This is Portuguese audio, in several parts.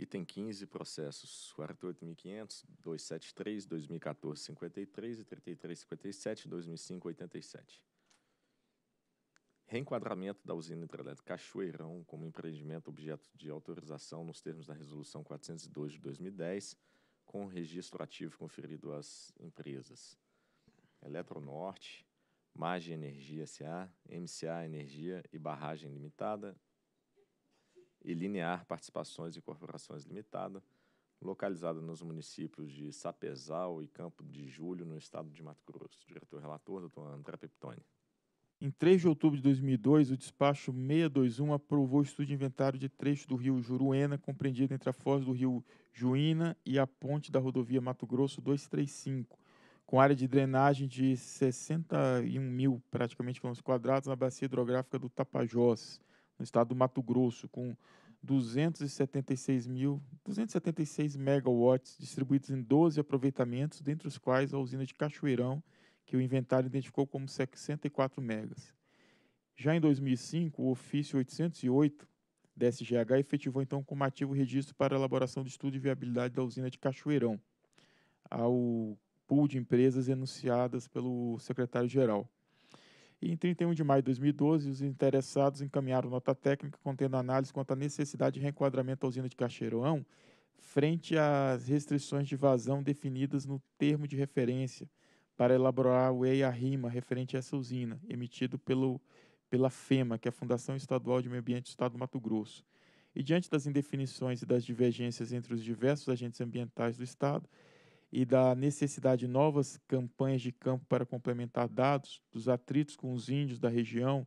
Item 15, processos 48.500, 273, 2014, 53 e 3357 2005, 87. Reenquadramento da usina hidrelétrica Cachoeirão como empreendimento objeto de autorização nos termos da Resolução 402 de 2010, com registro ativo conferido às empresas Eletronorte, Mage Energia SA, MCA Energia e Barragem Limitada, e Linear Participações e Corporações Limitada, localizada nos municípios de Sapezal e Campo de Julho, no estado de Mato Grosso. Diretor-relator, doutor André Peptoni. Em 3 de outubro de 2002, o despacho 621 aprovou o estudo de inventário de trecho do rio Juruena, compreendido entre a foz do rio Juína e a ponte da rodovia Mato Grosso 235, com área de drenagem de 61 mil, praticamente, quilômetros quadrados na bacia hidrográfica do Tapajós no estado do Mato Grosso, com 276 mil, 276 megawatts distribuídos em 12 aproveitamentos, dentre os quais a usina de Cachoeirão, que o inventário identificou como 64 megas. Já em 2005, o ofício 808 da SGH efetivou então como ativo o registro para elaboração de estudo de viabilidade da usina de Cachoeirão, ao pool de empresas enunciadas pelo secretário-geral. E em 31 de maio de 2012, os interessados encaminharam nota técnica contendo análise quanto à necessidade de reenquadramento à usina de Cacheirão frente às restrições de vazão definidas no termo de referência para elaborar o EIA-RIMA referente a essa usina, emitido pelo, pela FEMA, que é a Fundação Estadual de Meio Ambiente do Estado do Mato Grosso. E diante das indefinições e das divergências entre os diversos agentes ambientais do Estado, e da necessidade de novas campanhas de campo para complementar dados, dos atritos com os índios da região,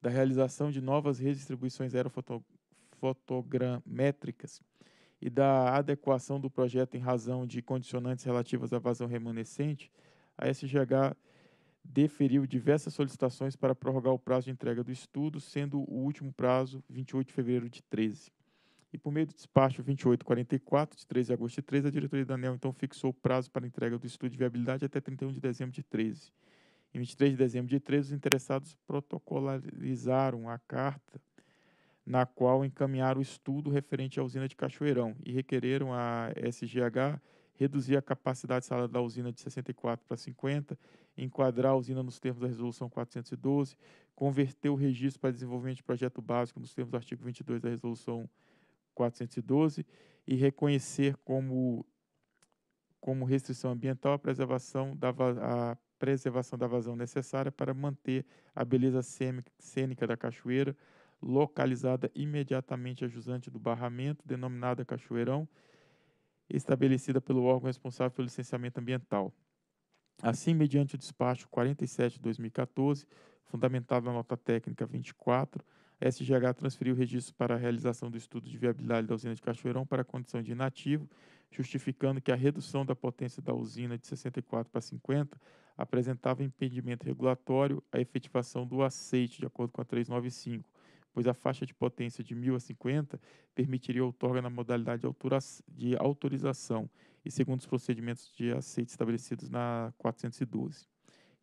da realização de novas redistribuições aerofotogramétricas e da adequação do projeto em razão de condicionantes relativas à vazão remanescente, a SGH deferiu diversas solicitações para prorrogar o prazo de entrega do estudo, sendo o último prazo 28 de fevereiro de 13. E por meio do despacho 2844, de 13 de agosto de 13, a diretoria da ANEL então fixou o prazo para entrega do estudo de viabilidade até 31 de dezembro de 13. Em 23 de dezembro de 13, os interessados protocolarizaram a carta na qual encaminharam o estudo referente à usina de Cachoeirão e requereram a SGH reduzir a capacidade instalada da usina de 64 para 50, enquadrar a usina nos termos da Resolução 412, converter o registro para desenvolvimento de projeto básico nos termos do artigo 22 da Resolução 412, 412 e reconhecer como, como restrição ambiental a preservação, da, a preservação da vazão necessária para manter a beleza cênica da cachoeira, localizada imediatamente a jusante do barramento, denominada Cachoeirão, estabelecida pelo órgão responsável pelo licenciamento ambiental. Assim, mediante o despacho 47-2014, fundamentado na nota técnica 24, SGH transferiu o registro para a realização do estudo de viabilidade da usina de Cachoeirão para a condição de inativo, justificando que a redução da potência da usina de 64 para 50 apresentava impedimento regulatório à efetivação do aceite, de acordo com a 395, pois a faixa de potência de 1000 a 50 permitiria outorga na modalidade de autorização e segundo os procedimentos de aceite estabelecidos na 412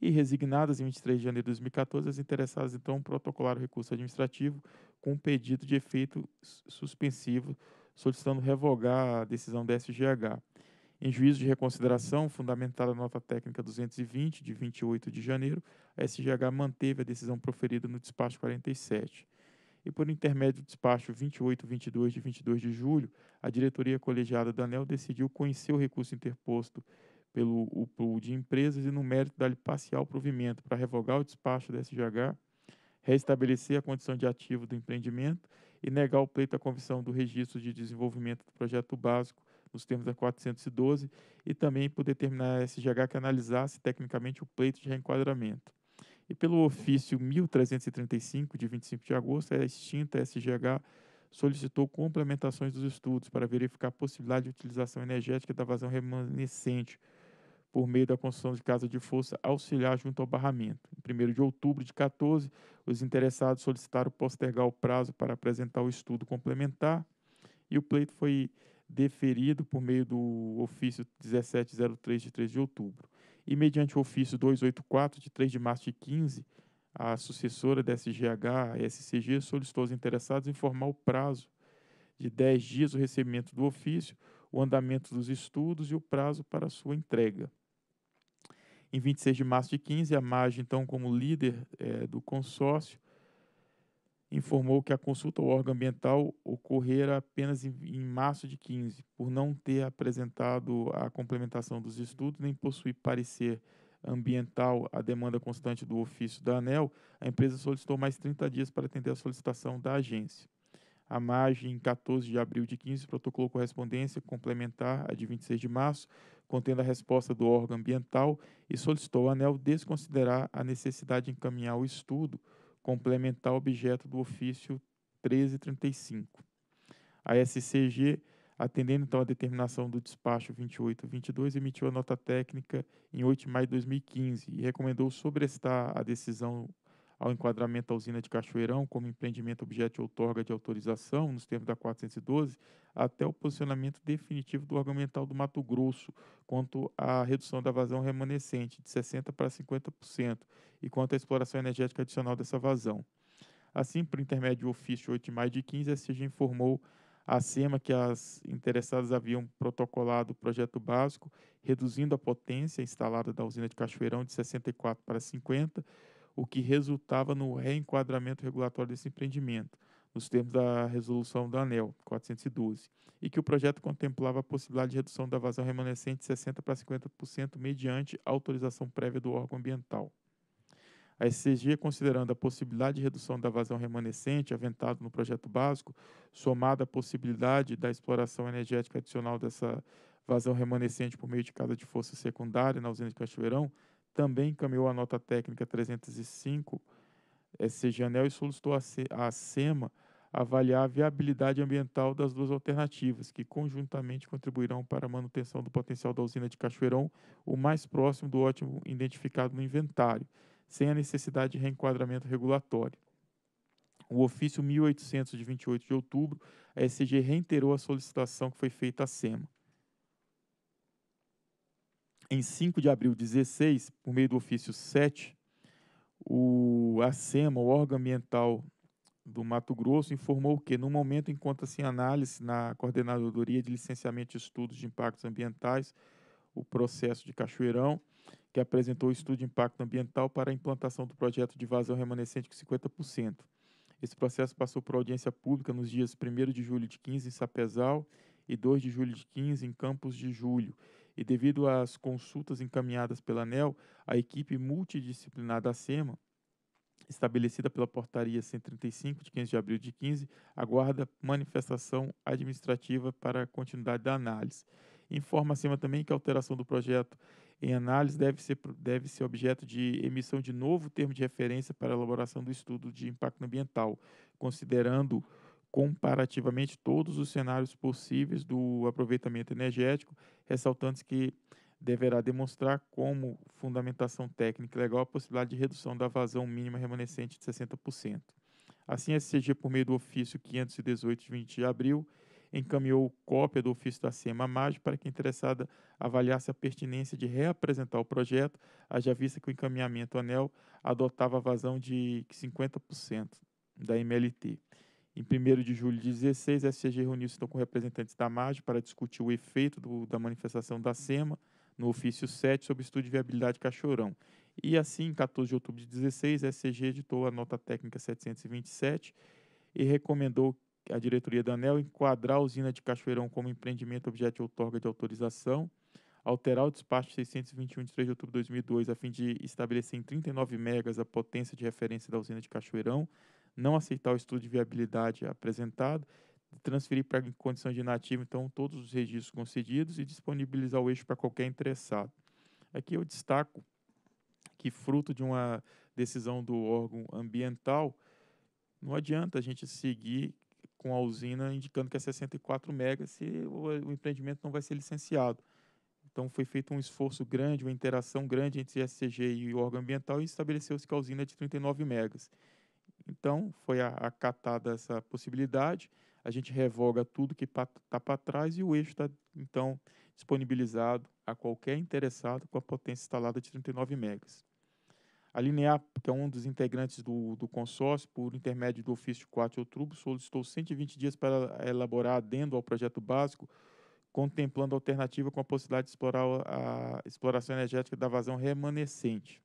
e resignadas em 23 de janeiro de 2014, as interessadas então protocolaram recurso administrativo com um pedido de efeito suspensivo, solicitando revogar a decisão da SGH. Em juízo de reconsideração, fundamentada na nota técnica 220, de 28 de janeiro, a SGH manteve a decisão proferida no despacho 47 e por intermédio do despacho 2822 de 22 de julho, a diretoria colegiada da ANEL decidiu conhecer o recurso interposto pelo o pool de empresas e no mérito dar lhe parcial provimento para revogar o despacho da SGH, reestabelecer a condição de ativo do empreendimento e negar o pleito à convenção do registro de desenvolvimento do projeto básico nos termos da 412 e também por determinar a SGH que analisasse tecnicamente o pleito de reenquadramento. E pelo ofício 1335 de 25 de agosto, a extinta SGH solicitou complementações dos estudos para verificar a possibilidade de utilização energética da vazão remanescente por meio da construção de casa de força auxiliar junto ao barramento. Em 1 de outubro de 14, os interessados solicitaram postergar o prazo para apresentar o estudo complementar e o pleito foi deferido por meio do ofício 1703 de 3 de outubro. E mediante o ofício 284 de 3 de março de 15, a sucessora da SGH, a SCG, solicitou aos interessados informar o prazo de 10 dias o recebimento do ofício, o andamento dos estudos e o prazo para sua entrega. Em 26 de março de 15, a MAG, então, como líder é, do consórcio, informou que a consulta ao órgão ambiental ocorrera apenas em, em, março de 15, por não ter apresentado a complementação dos estudos nem possuir parecer ambiental à demanda constante do ofício da ANEL, a empresa solicitou mais 30 dias para atender a solicitação da agência a margem em 14 de abril de 15 protocolou correspondência complementar a de 26 de março, contendo a resposta do órgão ambiental e solicitou ao ANEL desconsiderar a necessidade de encaminhar o estudo complementar objeto do ofício 1335. A SCG, atendendo então à determinação do despacho 2822, emitiu a nota técnica em 8 de maio de 2015 e recomendou sobrestar a decisão ao enquadramento da usina de Cachoeirão como empreendimento objeto de outorga de autorização, nos termos da 412, até o posicionamento definitivo do orgamental do Mato Grosso quanto à redução da vazão remanescente de 60% para 50% e quanto à exploração energética adicional dessa vazão. Assim, por intermédio do ofício 8 de maio de 15, a CIG informou a SEMA que as interessadas haviam protocolado o projeto básico, reduzindo a potência instalada da usina de Cachoeirão de 64 para 50%, o que resultava no reenquadramento regulatório desse empreendimento, nos termos da resolução do ANEL 412, e que o projeto contemplava a possibilidade de redução da vazão remanescente de 60% para 50% mediante autorização prévia do órgão ambiental. A SCG, considerando a possibilidade de redução da vazão remanescente aventado no projeto básico, somada à possibilidade da exploração energética adicional dessa vazão remanescente por meio de casa de força secundária na usina de Cachoeirão, também encaminhou a nota técnica 305 SC Anel e solicitou à SEMA avaliar a viabilidade ambiental das duas alternativas, que conjuntamente contribuirão para a manutenção do potencial da usina de Cachoeirão, o mais próximo do ótimo identificado no inventário, sem a necessidade de reenquadramento regulatório. O ofício 1828 de de outubro, a SG reiterou a solicitação que foi feita à SEMA em 5 de abril de 16, por meio do ofício 7, o ASEMA, o órgão ambiental do Mato Grosso, informou que, no momento, encontra-se em análise na Coordenadoria de Licenciamento de Estudos de Impactos Ambientais, o processo de Cachoeirão, que apresentou o estudo de impacto ambiental para a implantação do projeto de vazão remanescente com 50%. Esse processo passou por audiência pública nos dias 1 de julho de 15 em Sapezal e 2 de julho de 15 em Campos de Julho e devido às consultas encaminhadas pela ANEL, a equipe multidisciplinar da SEMA, estabelecida pela Portaria 135, de 15 de abril de 15, aguarda manifestação administrativa para a continuidade da análise. Informa a SEMA também que a alteração do projeto em análise deve ser, deve ser objeto de emissão de novo termo de referência para a elaboração do estudo de impacto ambiental, considerando comparativamente todos os cenários possíveis do aproveitamento energético, ressaltando que deverá demonstrar como fundamentação técnica legal a possibilidade de redução da vazão mínima remanescente de 60%. Assim, a SCG, por meio do ofício 518 de 20 de abril, encaminhou cópia do ofício da SEMA MAG para que interessada avaliasse a pertinência de reapresentar o projeto, haja vista que o encaminhamento ANEL adotava a vazão de 50% da MLT. Em 1 de julho de 16, a SCG reuniu-se então com representantes da MAG para discutir o efeito do, da manifestação da SEMA no ofício 7 sobre estudo de viabilidade Cachorão. E assim, em 14 de outubro de 16, a SCG editou a nota técnica 727 e recomendou à diretoria da ANEL enquadrar a usina de Cachoeirão como empreendimento objeto de outorga de autorização, alterar o despacho 621 de 3 de outubro de 2002 a fim de estabelecer em 39 megas a potência de referência da usina de Cachoeirão, não aceitar o estudo de viabilidade apresentado, transferir para condição de inativo, então, todos os registros concedidos e disponibilizar o eixo para qualquer interessado. Aqui eu destaco que, fruto de uma decisão do órgão ambiental, não adianta a gente seguir com a usina indicando que é 64 megas se o, empreendimento não vai ser licenciado. Então foi feito um esforço grande, uma interação grande entre SCG e o órgão ambiental e estabeleceu-se que a usina é de 39 megas. Então, foi acatada essa possibilidade, a gente revoga tudo que está para trás e o eixo está, então, disponibilizado a qualquer interessado com a potência instalada de 39 megas. A Linear, que é um dos integrantes do, do consórcio, por intermédio do ofício 4 de outubro, solicitou 120 dias para elaborar adendo ao projeto básico, contemplando alternativa com a possibilidade de explorar a exploração energética da vazão remanescente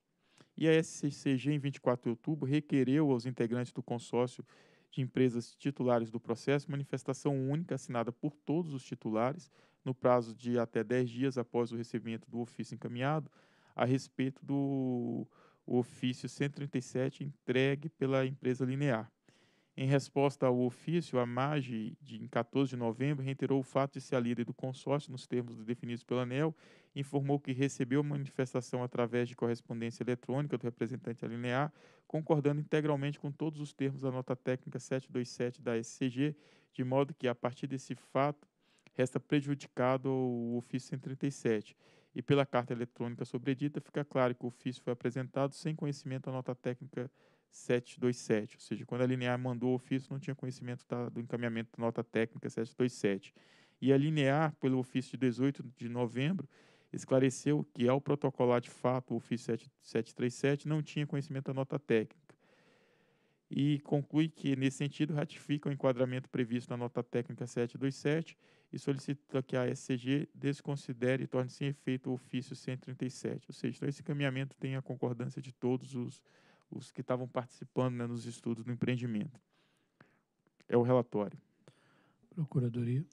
e a SCG, em 24 de outubro, requereu aos integrantes do consórcio de empresas titulares do processo manifestação única assinada por todos os titulares, no prazo de até 10 dias após o recebimento do ofício encaminhado, a respeito do ofício 137 entregue pela empresa linear. Em resposta ao ofício, a MAGE, de, em 14 de novembro, reiterou o fato de ser a líder do consórcio, nos termos definidos pela ANEL, informou que recebeu a manifestação através de correspondência eletrônica do representante alinear, concordando integralmente com todos os termos da nota técnica 727 da SCG, de modo que, a partir desse fato, resta prejudicado o ofício 137. E pela carta eletrônica sobredita, fica claro que o ofício foi apresentado sem conhecimento da nota técnica 727 727. Ou seja, quando a Linear mandou o ofício, não tinha conhecimento do encaminhamento da nota técnica 727. E a Linear, pelo ofício de 18 de novembro, esclareceu que, ao protocolar de fato o ofício 737, não tinha conhecimento da nota técnica. E conclui que, nesse sentido, ratifica o enquadramento previsto na nota técnica 727 e solicita que a SCG desconsidere e torne sem efeito o ofício 137. Ou seja, então esse encaminhamento tem a concordância de todos os os que estavam participando né, nos estudos do empreendimento. É o relatório. Procuradoria.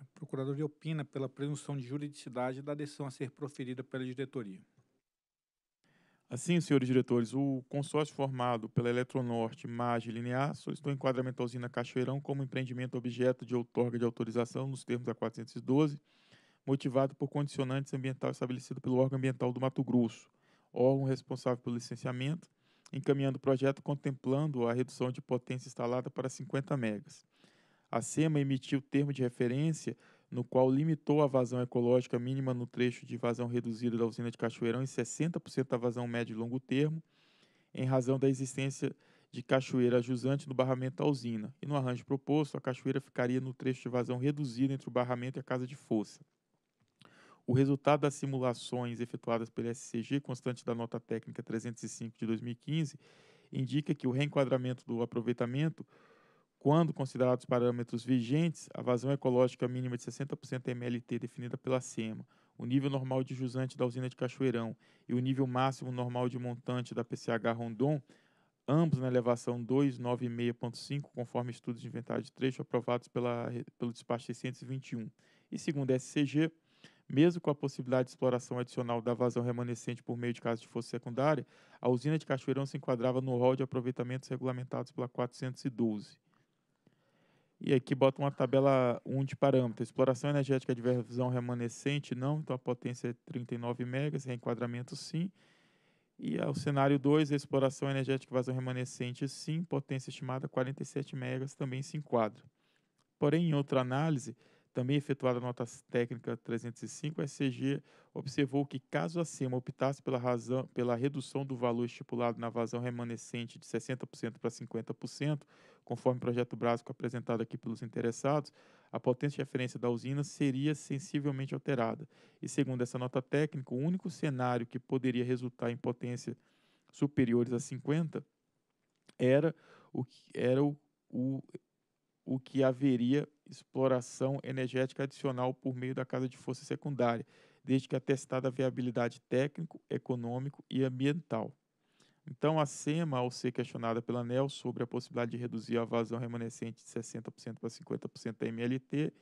A Procuradoria opina pela presunção de juridicidade da decisão a ser proferida pela diretoria. Assim, senhores diretores, o consórcio formado pela Eletronorte, MAG e Linear solicitou enquadramento à usina Cachoeirão como empreendimento objeto de outorga de autorização nos termos da 412, motivado por condicionantes ambientais estabelecido pelo órgão ambiental do Mato Grosso, órgão responsável pelo licenciamento, encaminhando o projeto contemplando a redução de potência instalada para 50 megas. A SEMA emitiu termo de referência no qual limitou a vazão ecológica mínima no trecho de vazão reduzida da usina de Cachoeirão em 60% da vazão médio e longo termo, em razão da existência de cachoeira jusante no barramento da usina. E no arranjo proposto, a cachoeira ficaria no trecho de vazão reduzida entre o barramento e a casa de força. O resultado das simulações efetuadas pela SCG, constante da nota técnica 305 de 2015, indica que o reenquadramento do aproveitamento, quando considerados parâmetros vigentes, a vazão ecológica mínima de 60% MLT definida pela SEMA, o nível normal de jusante da usina de Cachoeirão e o nível máximo normal de montante da PCH Rondon, ambos na elevação 296.5, conforme estudos de inventário de trecho aprovados pela, pelo despacho 621. E segundo a SCG, mesmo com a possibilidade de exploração adicional da vazão remanescente por meio de casos de força secundária, a usina de Cachoeirão se enquadrava no rol de aproveitamentos regulamentados pela 412. E aqui bota uma tabela 1 de parâmetro. Exploração energética de vazão remanescente, não. Então a potência é 39 megas, reenquadramento sim. E é o cenário 2, a exploração energética de vazão remanescente, sim. Potência estimada 47 megas, também se enquadra. Porém, em outra análise, também efetuada a nota técnica 305, a SCG observou que, caso a SEMA optasse pela, razão, pela redução do valor estipulado na vazão remanescente de 60% para 50%, conforme o projeto básico apresentado aqui pelos interessados, a potência de referência da usina seria sensivelmente alterada. E, segundo essa nota técnica, o único cenário que poderia resultar em potência superiores a 50% era o, era o, o, o que haveria exploração energética adicional por meio da casa de força secundária, desde que atestada a viabilidade técnico, econômico e ambiental. Então, a SEMA, ao ser questionada pela ANEL sobre a possibilidade de reduzir a vazão remanescente de 60% para 50% da MLT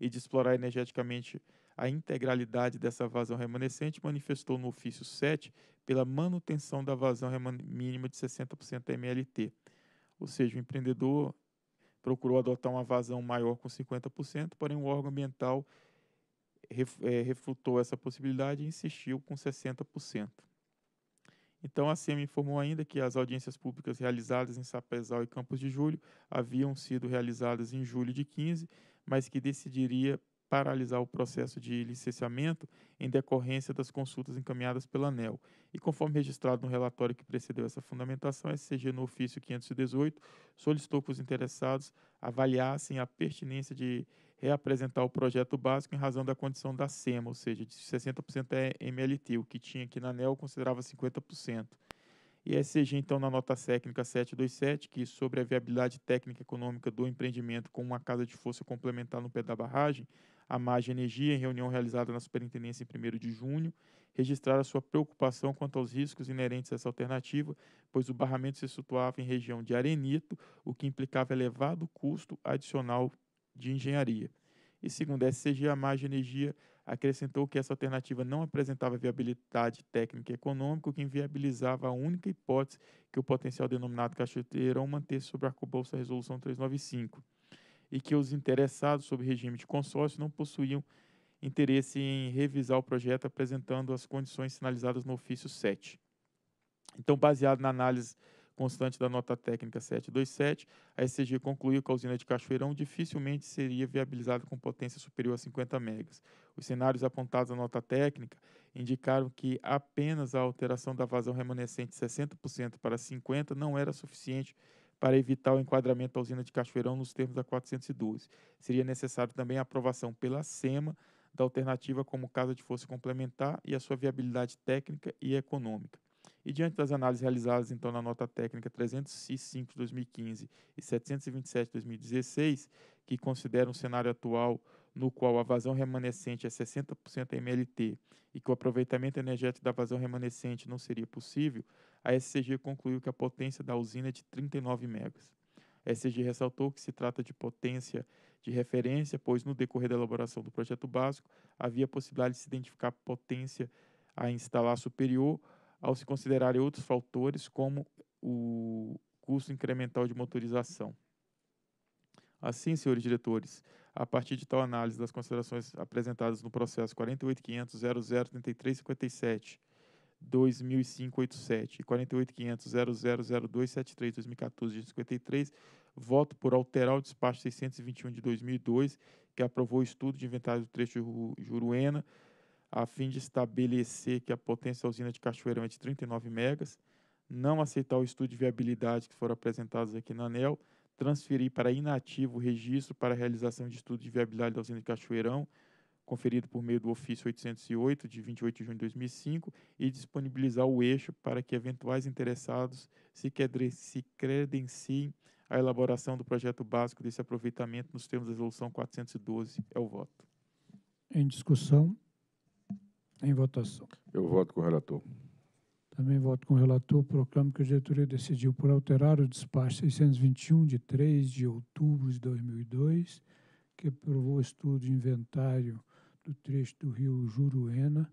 e de explorar energeticamente a integralidade dessa vazão remanescente, manifestou no ofício 7 pela manutenção da vazão mínima de 60% da MLT. Ou seja, o empreendedor procurou adotar uma vazão maior com 50%, porém o órgão ambiental é, refutou essa possibilidade e insistiu com 60%. Então, a SEMA informou ainda que as audiências públicas realizadas em Sapezal e Campos de Julho haviam sido realizadas em julho de 15, mas que decidiria paralisar o processo de licenciamento em decorrência das consultas encaminhadas pela ANEL. E conforme registrado no relatório que precedeu essa fundamentação, a SCG, no ofício 518, solicitou que os interessados avaliassem a pertinência de reapresentar o projeto básico em razão da condição da SEMA, ou seja, de 60% é MLT, o que tinha aqui na ANEL considerava 50%. E a SCG, então, na nota técnica 727, que sobre a viabilidade técnica e econômica do empreendimento com uma casa de força complementar no pé da barragem, a MAG Energia, em reunião realizada na Superintendência em 1 de junho, registrar a sua preocupação quanto aos riscos inerentes a essa alternativa, pois o barramento se situava em região de arenito, o que implicava elevado custo adicional de engenharia. E segundo a SCG, a MAG Energia acrescentou que essa alternativa não apresentava viabilidade técnica e econômica, o que inviabilizava a única hipótese que o potencial denominado caixoteirão manter sobre a arcobolsa Resolução 395 e que os interessados sob regime de consórcio não possuíam interesse em revisar o projeto apresentando as condições sinalizadas no ofício 7. Então, baseado na análise constante da nota técnica 727, a SCG concluiu que a usina de Cachoeirão dificilmente seria viabilizada com potência superior a 50 megas. Os cenários apontados na nota técnica indicaram que apenas a alteração da vazão remanescente de 60% para 50 não era suficiente para evitar o enquadramento da usina de Cachoeirão nos termos da 412. Seria necessário também a aprovação pela SEMA da alternativa como casa de força complementar e a sua viabilidade técnica e econômica. E diante das análises realizadas então na nota técnica 305 de 2015 e 727 de 2016, que consideram um cenário atual no qual a vazão remanescente é 60% MLT e que o aproveitamento energético da vazão remanescente não seria possível, a SCG concluiu que a potência da usina é de 39 megas. A SCG ressaltou que se trata de potência de referência, pois no decorrer da elaboração do projeto básico havia possibilidade de se identificar potência a instalar superior ao se considerarem outros fatores como o custo incremental de motorização. Assim, senhores diretores, a partir de tal análise das considerações apresentadas no processo 48500003357 2005-87 e 48500000273 voto por alterar o despacho 621 de 2002, que aprovou o estudo de inventário do trecho Juruena, a fim de estabelecer que a potência da usina de Cachoeirão é de 39 megas, não aceitar o estudo de viabilidade que foram apresentados aqui na ANEL, transferir para inativo o registro para realização de estudo de viabilidade da usina de Cachoeirão, conferido por meio do ofício 808 de 28 de junho de 2005 e disponibilizar o eixo para que eventuais interessados se, credenciem à elaboração do projeto básico desse aproveitamento nos termos da resolução 412. É o voto. Em discussão, em votação. Eu voto com o relator. Também voto com o relator. Proclamo que a diretoria decidiu por alterar o despacho 621 de 3 de outubro de 2002, que aprovou o estudo de inventário do trecho do rio Juruena,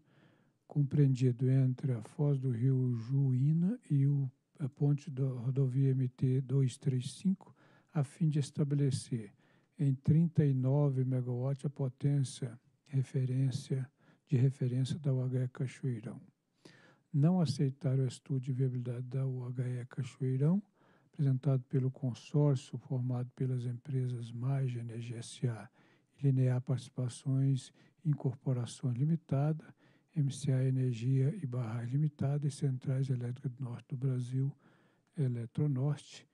compreendido entre a foz do rio Juína e o, a ponte da rodovia MT 235, a fim de estabelecer em 39 MW a potência referência, de referência da UHE Cachoeirão. Não aceitaram o estudo de viabilidade da UHE Cachoeirão, apresentado pelo consórcio formado pelas empresas Energia S.A., GNA Participações Incorporações Limitada, MCA Energia e Barragem Limitada e Centrais Elétricas do Norte do Brasil, Eletronorte,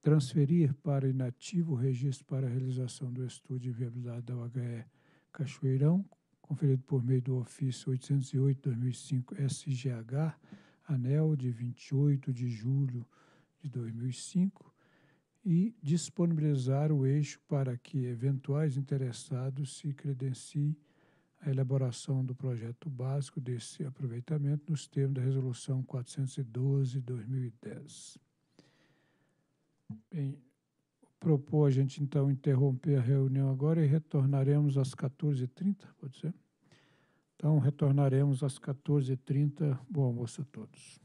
transferir para inativo o registro para a realização do estudo de viabilidade da UHE Cachoeirão, conferido por meio do ofício 808-2005-SGH, ANEL, de 28 de julho de 2005, e disponibilizar o eixo para que eventuais interessados se credenciem a elaboração do projeto básico desse aproveitamento nos termos da Resolução 412-2010. Bem, propor a gente então interromper a reunião agora e retornaremos às 14h30, pode ser? Então, retornaremos às 14h30. Bom almoço a todos.